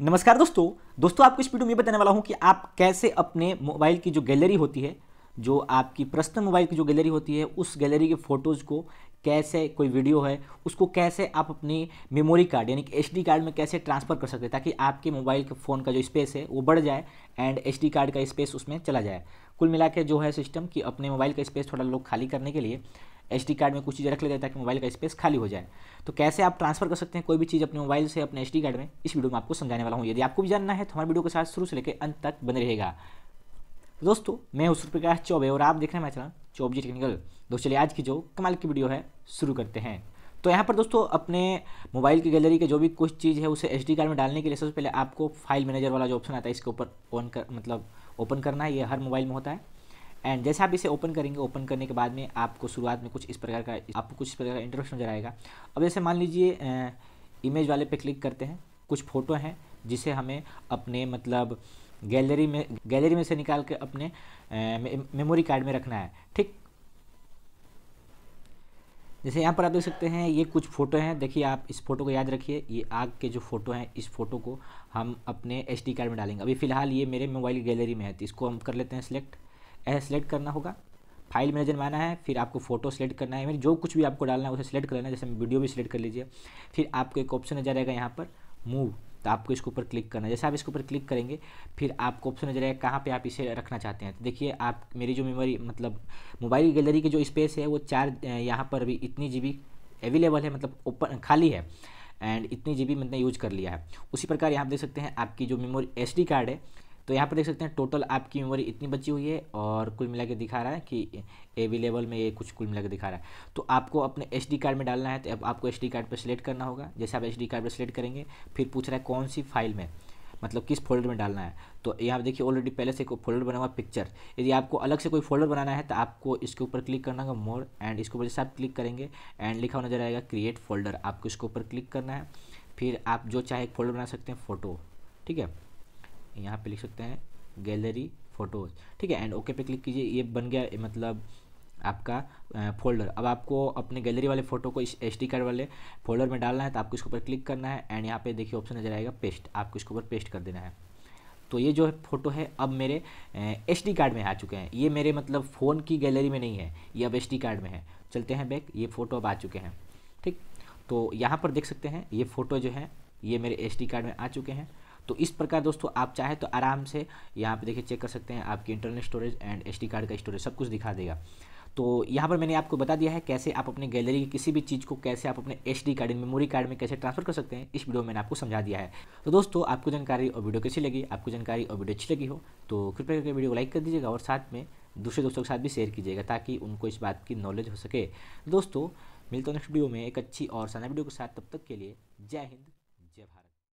नमस्कार दोस्तों दोस्तों आपको इस वीडियो में बताने वाला हूं कि आप कैसे अपने मोबाइल की जो गैलरी होती है जो आपकी पर्सनल मोबाइल की जो गैलरी होती है उस गैलरी के फोटोज़ को कैसे कोई वीडियो है उसको कैसे आप अपनी मेमोरी कार्ड यानी कि एच कार्ड में कैसे ट्रांसफ़र कर सकते हैं ताकि आपके मोबाइल के फ़ोन का जो स्पेस है वो बढ़ जाए एंड एच कार्ड का स्पेस उसमें चला जाए कुल मिला के जो है सिस्टम कि अपने मोबाइल का स्पेस थोड़ा लोग खाली करने के लिए एच कार्ड में कुछ चीज़ें रख ले जाए ताकि मोबाइल का स्पेस खाली हो जाए तो कैसे आप ट्रांसफर कर सकते हैं कोई भी चीज़ अपने मोबाइल से अपने एच कार्ड में इस वीडियो में आपको समझाने वाला हूँ यदि आपको भी जानना है तो हमारे वीडियो के साथ शुरू से लेकर अंत तक बने रहेगा दोस्तों मैं उस प्रकाश चौबे और आप देख रहे हैं मैं चला जो जी टेक्निकल दोस्तों चलिए आज की जो कमाल की वीडियो है शुरू करते हैं तो यहाँ पर दोस्तों अपने मोबाइल की गैलरी के जो भी कुछ चीज़ है उसे एच कार्ड में डालने के लिए सबसे पहले आपको फाइल मैनेजर वाला जो ऑप्शन आता है इसके ऊपर ऑन कर मतलब ओपन करना है ये हर मोबाइल में होता है एंड जैसे आप इसे ओपन करेंगे ओपन करने के बाद में आपको शुरुआत में कुछ इस प्रकार का आपको कुछ इस प्रकार का इंटरेस्ट नजर आएगा अब जैसे मान लीजिए इमेज वाले पे क्लिक करते हैं कुछ फ़ोटो हैं जिसे हमें अपने मतलब गैलरी में गैलरी में से निकाल के अपने मेमोरी कार्ड में रखना है ठीक जैसे यहाँ पर आप देख सकते हैं ये कुछ फ़ोटो हैं देखिए आप इस फोटो को याद रखिए ये आग के जो फ़ोटो हैं इस फ़ोटो को हम अपने एच कार्ड में डालेंगे अभी फ़िलहाल ये मेरे मोबाइल गैलरी में है तो इसको हम कर लेते हैं सिलेक्ट ऐसे सेलेक्ट करना होगा फाइल मैनेजर में आना है फिर आपको फोटो सेलेक्ट करना है जो कुछ भी आपको डालना है उसे सेलेक्ट कर लेना है जैसे वीडियो भी सिलेक्ट कर लीजिए फिर आपको एक ऑप्शन नजर आएगा यहाँ पर मूव तो आपको इसके ऊपर क्लिक करना है जैसे आप इसके ऊपर क्लिक करेंगे फिर आपको ऑप्शन नजर आएगा कहाँ पर आप इसे रखना चाहते हैं तो देखिए आप मेरी जो मेमोरी मतलब मोबाइल गैलरी की जो स्पेस है वो चार यहाँ पर भी इतनी जी अवेलेबल है मतलब ओपन खाली है एंड इतनी जी मैंने यूज कर लिया है उसी प्रकार यहाँ देख सकते हैं आपकी जो मेमोरी एस कार्ड है तो यहाँ पर देख सकते हैं टोटल आपकी मेमोरी इतनी बची हुई है और कुल मिला के दिखा रहा है कि एवी लेवल में ये कुछ कुल मिला दिखा रहा है तो आपको अपने एच कार्ड में डालना है तो अब आपको एच कार्ड पर सिलेक्ट करना होगा जैसे आप एच कार्ड पर सिलेक्ट करेंगे फिर पूछ रहा है कौन सी फाइल में मतलब किस फोल्डर में डालना है तो यहाँ देखिए ऑलरेडी पहले से कोई फोल्डर बना हुआ पिक्चर यदि आपको अलग से कोई फोल्डर बनाना है तो आपको इसके ऊपर क्लिक करना होगा मोर एंड इसके ऊपर जैसे आप क्लिक करेंगे एंड लिखा हुआ नजर आएगा क्रिएट फोल्डर आपको इसके ऊपर क्लिक करना है फिर आप जो चाहे एक फोल्डर बना सकते हैं फ़ोटो ठीक है यहाँ पे लिख सकते हैं गैलरी फोटोज ठीक है एंड ओके पे क्लिक कीजिए ये बन गया मतलब आपका फोल्डर अब आपको अपने गैलरी वाले फोटो को इस एस कार्ड वाले फोल्डर में डालना है तो आपको इसके ऊपर क्लिक करना है एंड यहाँ पे देखिए ऑप्शन नजर आएगा पेस्ट आपको इसके ऊपर पेस्ट कर देना है तो ये जो है फ़ोटो है अब मेरे एस कार्ड में आ चुके हैं ये मेरे मतलब फ़ोन की गैलरी में नहीं है ये अब एस कार्ड में है चलते हैं बैग ये फ़ोटो अब आ चुके हैं ठीक तो यहाँ पर देख सकते हैं ये फ़ोटो जो है ये मेरे एस कार्ड में आ चुके हैं तो इस प्रकार दोस्तों आप चाहे तो आराम से यहाँ पे देखिए चेक कर सकते हैं आपकी internal storage and S card का स्टोरेज सब कुछ दिखा देगा तो यहाँ पर मैंने आपको बता दिया है कैसे आप अपने गैलरी की किसी भी चीज़ को कैसे आप अपने एच कार्ड मेमोरी कार्ड में कैसे ट्रांसफर कर सकते हैं इस वीडियो में मैंने आपको समझा दिया है तो दोस्तों आपको जानकारी और वीडियो कैसी लगी आपको जानकारी और वीडियो अच्छी लगी हो तो कृपया करके वीडियो को लाइक कर दीजिएगा और साथ में दूसरे दोस्तों के साथ भी शेयर कीजिएगा ताकि उनको इस बात की नॉलेज हो सके दोस्तों मिलते हैं नेक्स्ट वीडियो में एक अच्छी और साना वीडियो के साथ तब तक के लिए जय हिंद